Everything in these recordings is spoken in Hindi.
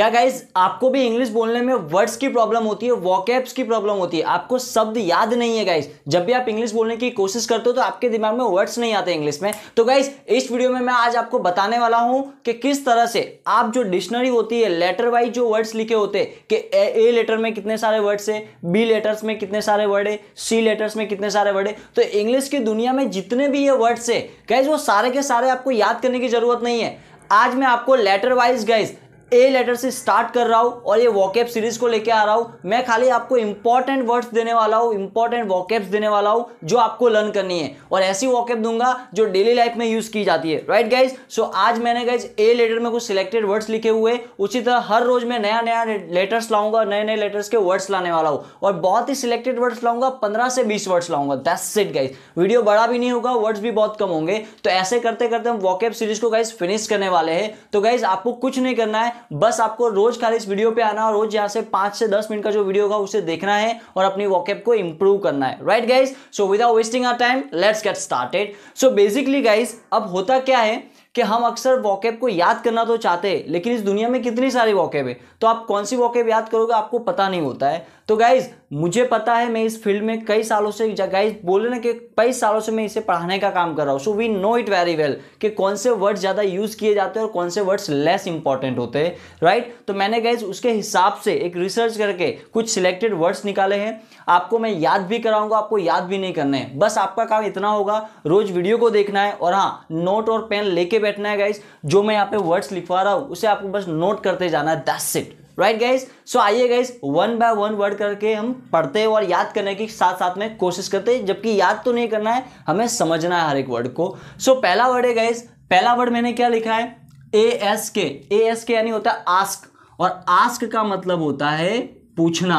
क्या गाइज आपको भी इंग्लिश बोलने में वर्ड्स की प्रॉब्लम होती है वॉकैप्स की प्रॉब्लम होती है आपको शब्द याद नहीं है गाइज जब भी आप इंग्लिश बोलने की कोशिश करते हो तो आपके दिमाग में वर्ड्स नहीं आते इंग्लिश में तो गाइज इस वीडियो में मैं आज आपको बताने वाला हूं कि किस तरह से आप जो डिक्शनरी होती है लेटर वाइज जो वर्ड्स लिखे होते कि ए लेटर में कितने सारे वर्ड्स है बी लेटर्स में कितने सारे वर्ड है सी लेटर्स में कितने सारे वर्ड है तो इंग्लिश की दुनिया में जितने भी ये वर्ड्स है गाइज वो सारे के सारे आपको याद करने की जरूरत नहीं है आज मैं आपको letter wise guys A letter से स्टार्ट कर रहा हूँ और ये वॉकेप सीरीज को लेके आ रहा हूँ मैं खाली आपको इंपॉर्टेंट वर्ड्स देने वाला हूँ इंपॉर्टेंट वॉकेप्स देने वाला हूँ जो आपको लर्न करनी है और ऐसी वॉकेप दूंगा जो डेली लाइफ में यूज़ की जाती है राइट गाइज सो आज मैंने गाइज ए लेटर में कुछ सिलेक्टेड वर्ड्स लिखे हुए उसी तरह हर रोज मैं नया नया लेटर्स लाऊंगा नए नए लेटर्स के वर्ड्स लाने वाला हूँ और बहुत ही सिलेक्टेड वर्ड्स लाऊंगा पंद्रह से बीस वर्ड्स लाऊंगा दस इट गाइज वीडियो बड़ा भी नहीं होगा वर्ड्स भी बहुत कम होंगे तो ऐसे करते करते हम वॉकेप सीरीज को गाइज फिनिश करने वाले हैं तो गाइज आपको कुछ नहीं करना है बस आपको रोज खाली इस वीडियो पे आना और रोज यहाँ से पांच से दस मिनट का जो वीडियो होगा उसे देखना है और अपनी वॉकअप को इंप्रूव करना है right guys so without wasting our time let's get started so basically guys अब होता क्या है कि हम अक्सर वॉकेब को याद करना तो चाहते हैं लेकिन इस दुनिया में कितनी सारी वॉकेब है तो आप कौन सी वॉकेब याद करोगे आपको पता नहीं होता है तो गाइज़ मुझे पता है मैं इस फील्ड में कई सालों से गाइज बोले ना कि कई सालों से मैं इसे पढ़ाने का काम कर रहा हूँ so we know it very well कि कौन से वर्ड्स ज़्यादा यूज़ किए जाते हैं और कौन से वर्ड्स लेस इंपॉर्टेंट होते हैं राइट तो मैंने गाइज उसके हिसाब से एक रिसर्च करके कुछ सिलेक्टेड वर्ड्स निकाले हैं आपको मैं याद भी कराऊंगा आपको याद भी नहीं करना है बस आपका काम इतना होगा रोज़ वीडियो को देखना है और हाँ नोट और पेन लेके बैठना है गाइज जो मैं यहाँ पे वर्ड्स लिखवा रहा हूँ उसे आपको बस नोट करते जाना है दस सेट राइट गाइज सो आइए guys one by one word करके हम पढ़ते और याद करने की साथ साथ में कोशिश करते हैं जबकि याद तो नहीं करना है हमें समझना है हर एक वर्ड को सो so, पहला वर्ड है गाइज पहला वर्ड मैंने क्या लिखा है ए एस के ए एस के यानी होता है आस्क और आस्क का मतलब होता है पूछना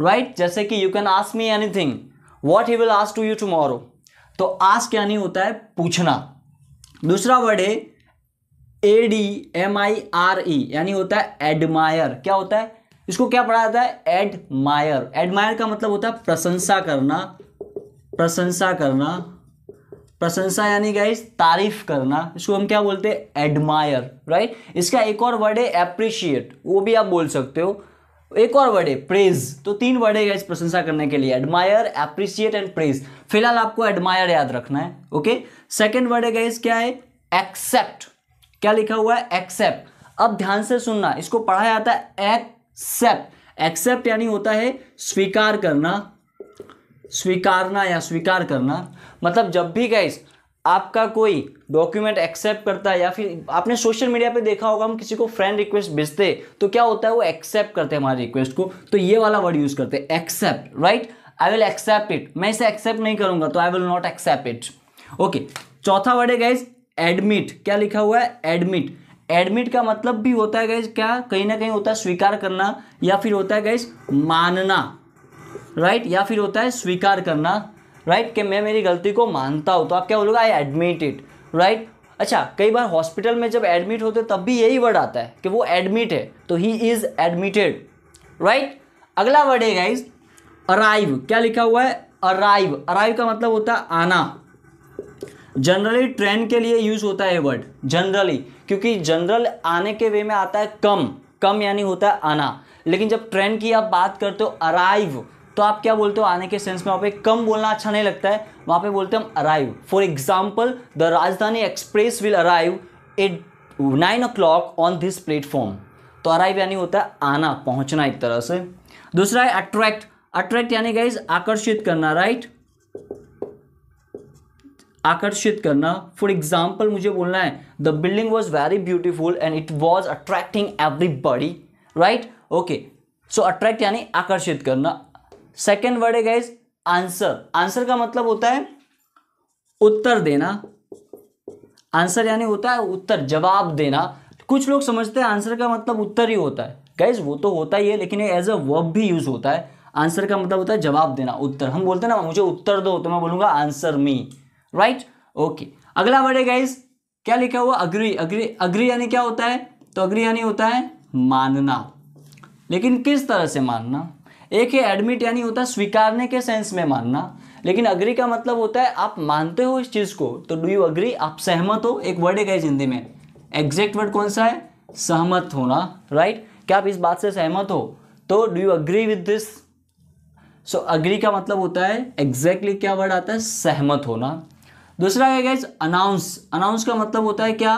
राइट right? जैसे कि you can ask me anything what he will ask to you tomorrow तो आस्क यानी होता है पूछना दूसरा वर्ड है A D M I R E यानी होता है एडमायर क्या होता है इसको क्या पढ़ा जाता है एडमायर एडमायर का मतलब होता है प्रशंसा करना प्रशंसा करना प्रशंसा यानी क्या तारीफ करना इसको हम क्या बोलते हैं एडमायर राइट इसका एक और वर्ड है एप्रिशिएट वो भी आप बोल सकते हो एक और वर्ड है प्रेज तो तीन वर्ड है इस प्रशंसा करने के लिए एडमायर एप्रिशिएट एंड प्रेज फिलहाल आपको एडमायर याद रखना है ओके सेकेंड वर्ड है क्या है एक्सेप्ट क्या लिखा हुआ है एक्सेप्ट अब ध्यान से सुनना इसको पढ़ा जाता है एक्सेप्ट एक्सेप्ट यानी होता है स्वीकार करना स्वीकारना या स्वीकार करना मतलब जब भी गैस आपका कोई डॉक्यूमेंट एक्सेप्ट करता है या फिर आपने सोशल मीडिया पे देखा होगा हम किसी को फ्रेंड रिक्वेस्ट भेजते तो क्या होता है वो एक्सेप्ट करते हैं हमारी रिक्वेस्ट को तो ये वाला वर्ड यूज़ करते हैं accept right I will accept it मैं इसे एक्सेप्ट नहीं करूंगा तो I will not accept it okay चौथा वर्ड है गाइज एडमिट क्या लिखा हुआ है एडमिट एडमिट का मतलब भी होता है गाइज क्या कहीं ना कहीं होता है स्वीकार करना या फिर होता है गाइज मानना राइट right? या फिर होता है स्वीकार करना राइट कि मैं मेरी गलती को मानता हूँ तो आप क्या बोलोगे आई एडमिट इट राइट अच्छा कई बार हॉस्पिटल में जब एडमिट होते तब भी यही वर्ड आता है कि वो एडमिट है तो ही इज़ एडमिटेड राइट अगला वर्ड है गाइज अराइव क्या लिखा हुआ है अराइव अराइव का मतलब होता है आना जनरली ट्रेन के लिए यूज होता है वर्ड जनरली क्योंकि जनरल आने के वे में आता है कम कम यानी होता है आना लेकिन जब ट्रेन की आप बात करते हो अराइव तो आप क्या बोलते हो आने के सेंस में वहाँ पे कम बोलना अच्छा नहीं लगता है वहाँ पे बोलते हम arrive for example the Rajdhani express will arrive at nine o'clock on this platform तो अराइव यानी होता है आना पहुँचना एक तरह से दूसरा है अट्रैक्ट अट्रैक्ट यानी गाइज आकर्षित करना राइट आकर्षित करना फॉर एग्जाम्पल मुझे बोलना है the building was very beautiful and it was attracting everybody right okay so attract यानी आकर्षित करना सेकेंड वर्ड है गाइज आंसर आंसर का मतलब होता है उत्तर देना आंसर यानी होता है उत्तर जवाब देना कुछ लोग समझते हैं आंसर का मतलब उत्तर ही होता है गाइज वो तो होता ही है लेकिन ये एज अ वर्ब भी यूज होता है आंसर का मतलब होता है जवाब देना उत्तर हम बोलते हैं ना मुझे उत्तर दो तो मैं बोलूंगा आंसर मी राइट ओके अगला वर्ड है गाइज क्या लिखा हुआ अग्री अग्री अग्री यानी क्या होता है तो अग्री यानी होता है मानना लेकिन किस तरह से मानना एक है एडमिट यानी होता है स्वीकारने के सेंस में मानना लेकिन अग्री का मतलब होता है आप मानते हो इस चीज़ को तो डू यू अग्री आप सहमत हो एक वर्ड है हिंदी में एग्जैक्ट वर्ड कौन सा है सहमत होना राइट क्या आप इस बात से सहमत हो तो do you agree with this so agree का मतलब होता है एग्जैक्टली exactly क्या वर्ड आता है सहमत होना दूसरा क्या गैस अनाउंस अनाउंस का मतलब होता है क्या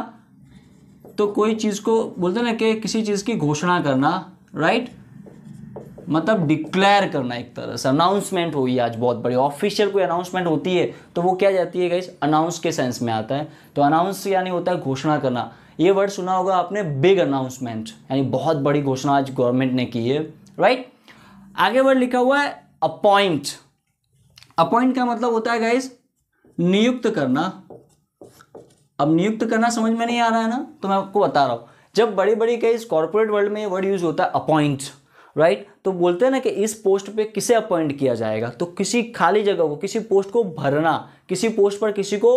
तो कोई चीज़ को बोलते ना कि किसी चीज़ की घोषणा करना राइट right? मतलब डिक्लेयर करना एक तरह से अनाउंसमेंट हुई आज बहुत बड़ी ऑफिशियल कोई अनाउंसमेंट होती है तो वो क्या जाती है गाइस अनाउंस के सेंस में आता है तो अनाउंस यानी होता है घोषणा करना ये वर्ड सुना होगा आपने बिग अनाउंसमेंट यानी बहुत बड़ी घोषणा आज गवर्नमेंट ने की है राइट आगे वर्ड लिखा हुआ है अपॉइंट अपॉइंट का मतलब होता है गाइस नियुक्त करना अब नियुक्त करना समझ में नहीं आ रहा है ना तो मैं आपको बता रहा हूं जब बड़ी बड़ी कई कॉर्पोरेट वर्ल्ड में ये वर्ड यूज होता है अपॉइंट राइट तो बोलते हैं ना कि इस पोस्ट पे किसे अपॉइंट किया जाएगा तो किसी खाली जगह को किसी पोस्ट को भरना किसी पोस्ट पर किसी को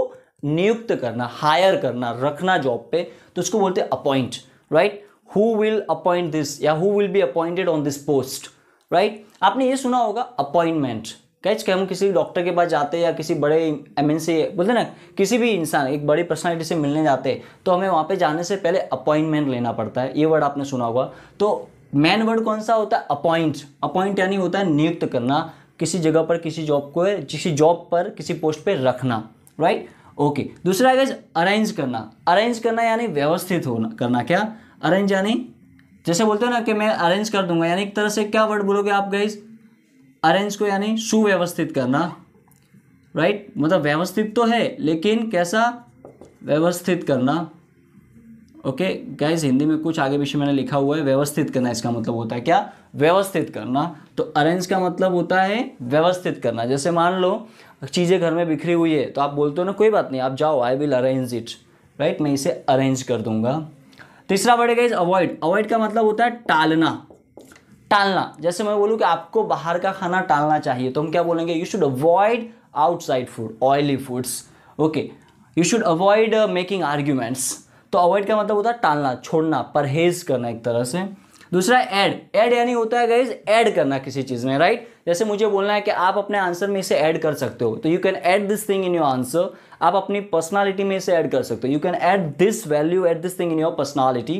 नियुक्त करना हायर करना रखना जॉब पे तो उसको बोलते हैं appoint right who will appoint this या who will be appointed on this post right आपने ये सुना होगा अपॉइंटमेंट कैच के हम किसी डॉक्टर के पास जाते हैं या किसी बड़े एम एन सी बोलते ना किसी भी इंसान एक बड़ी पर्सनैलिटी से मिलने जाते हैं तो हमें वहाँ पे जाने से पहले अपॉइंटमेंट लेना पड़ता है ये वर्ड आपने सुना होगा तो मैन वर्ड कौन सा होता है अपॉइंट अपॉइंट यानी होता है नियुक्त करना किसी जगह पर किसी जॉब को किसी जॉब पर किसी पोस्ट पर रखना राइट ओके दूसरा है अरेंज करना अरेंज करना यानी व्यवस्थित होना करना क्या अरेंज यानी जैसे बोलते हो ना कि मैं अरेंज कर दूंगा यानी एक तरह से क्या वर्ड बोलोगे आप गाइज अरेंज को यानी सुव्यवस्थित करना राइट मतलब व्यवस्थित तो है लेकिन कैसा व्यवस्थित करना ओके गाइज हिंदी में कुछ आगे पीछे मैंने लिखा हुआ है व्यवस्थित करना इसका मतलब होता है क्या व्यवस्थित करना तो अरेंज का मतलब होता है व्यवस्थित करना जैसे मान लो चीज़ें घर में बिखरी हुई है तो आप बोलते हो ना कोई बात नहीं आप जाओ I will arrange it right मैं इसे अरेंज कर दूंगा तीसरा वर्ड है अवॉइड अवॉइड का मतलब होता है टालना टालना जैसे मैं बोलूँ कि आपको बाहर का खाना टालना चाहिए तो हम क्या बोलेंगे you should avoid outside food oily foods okay you should avoid making arguments तो अवॉइड का मतलब होता है टालना छोड़ना परहेज करना एक तरह से दूसरा ऐड ऐड यानी होता है गाइज ऐड करना किसी चीज़ में राइट जैसे मुझे बोलना है कि आप अपने आंसर में इसे ऐड कर सकते हो तो you can add this thing in your answer आप अपनी पर्सनालिटी में इसे ऐड कर सकते हो you can add this value at this thing in your personality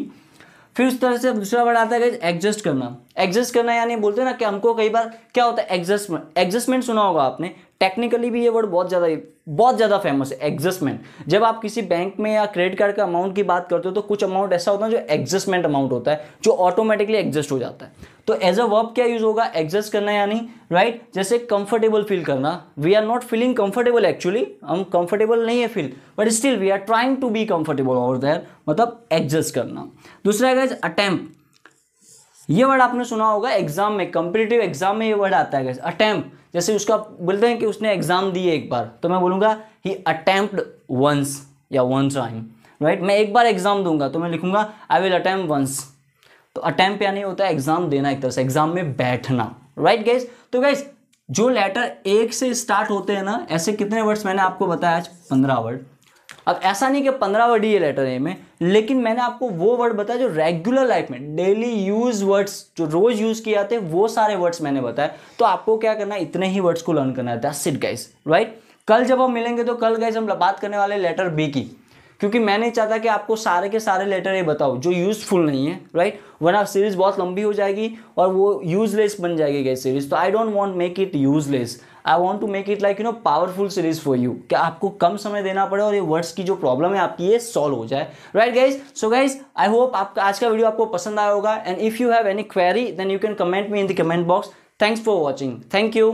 फिर उस तरह से दूसरा वर्ड आता है गाइज एडजस्ट करना एडजस्ट करना यानी बोलते हैं ना कि हमको कई बार क्या होता है एडजस्टमेंट एडजस्टमेंट सुना होगा आपने टेक्निकली भी ये वर्ड बहुत ज़्यादा बहुत ज़्यादा फेमस है एग्जस्टमेंट जब आप किसी बैंक में या क्रेडिट कार्ड का अमाउंट की बात करते हो तो कुछ अमाउंट ऐसा होता है जो एग्जस्टमेंट अमाउंट होता है जो ऑटोमेटिकली एग्जस्ट हो जाता है तो एज अ वर्ब क्या यूज़ होगा एग्जस्ट करना यानी राइट right? जैसे कंफर्टेबल फील करना we are not feeling comfortable actually हम कंफर्टेबल नहीं है feel but still we are trying to be comfortable और देयर मतलब एग्जस्ट करना दूसरा है अटैम्प्ट ये वर्ड आपने सुना होगा एग्जाम में कंपिटेटिव एग्जाम में ये वर्ड आता है अटैम्प्ट जैसे उसका बोलते हैं कि उसने एग्जाम दिए एक बार तो मैं बोलूँगा ही अटैम्प्ट वंस या वंस आई राइट मैं एक बार एग्जाम दूंगा तो मैं लिखूंगा आई विल अटैम्प वंस तो अटैम्प यानी होता है एग्जाम देना एक तरह से एग्जाम में बैठना राइट गैस तो गैस जो लेटर एक से स्टार्ट होते हैं ना ऐसे कितने वर्ड्स मैंने आपको बताया आज पंद्रह वर्ड अब ऐसा नहीं कि पंद्रह वर्ड ही है लेटर ए में लेकिन मैंने आपको वो वर्ड बताया जो रेगुलर लाइफ में डेली यूज वर्ड्स जो रोज यूज किए जाते हैं वो सारे वर्ड्स मैंने बताए तो आपको क्या करना है इतने ही वर्ड्स को लर्न करना है दैट्स इट गाइस राइट कल जब हम मिलेंगे तो कल गाइस हम बात करने वाले लेटर बी की क्योंकि मैं नहीं चाहता कि आपको सारे के सारे लेटर ये बताओ जो यूज़फुल नहीं है राइट वरना सीरीज़ बहुत लंबी हो जाएगी और वो यूजलेस बन जाएगी गई सीरीज़ तो I don't want make it useless I want to make it like you know powerful series for you क्या आपको कम समय देना पड़े और ये वर्ड्स की जो प्रॉब्लम है आपकी ये सॉल्व हो जाए right guys so guys I hope आपका आज का वीडियो आपको पसंद आया होगा and if you have any query then you can comment me in the comment box thanks for watching thank you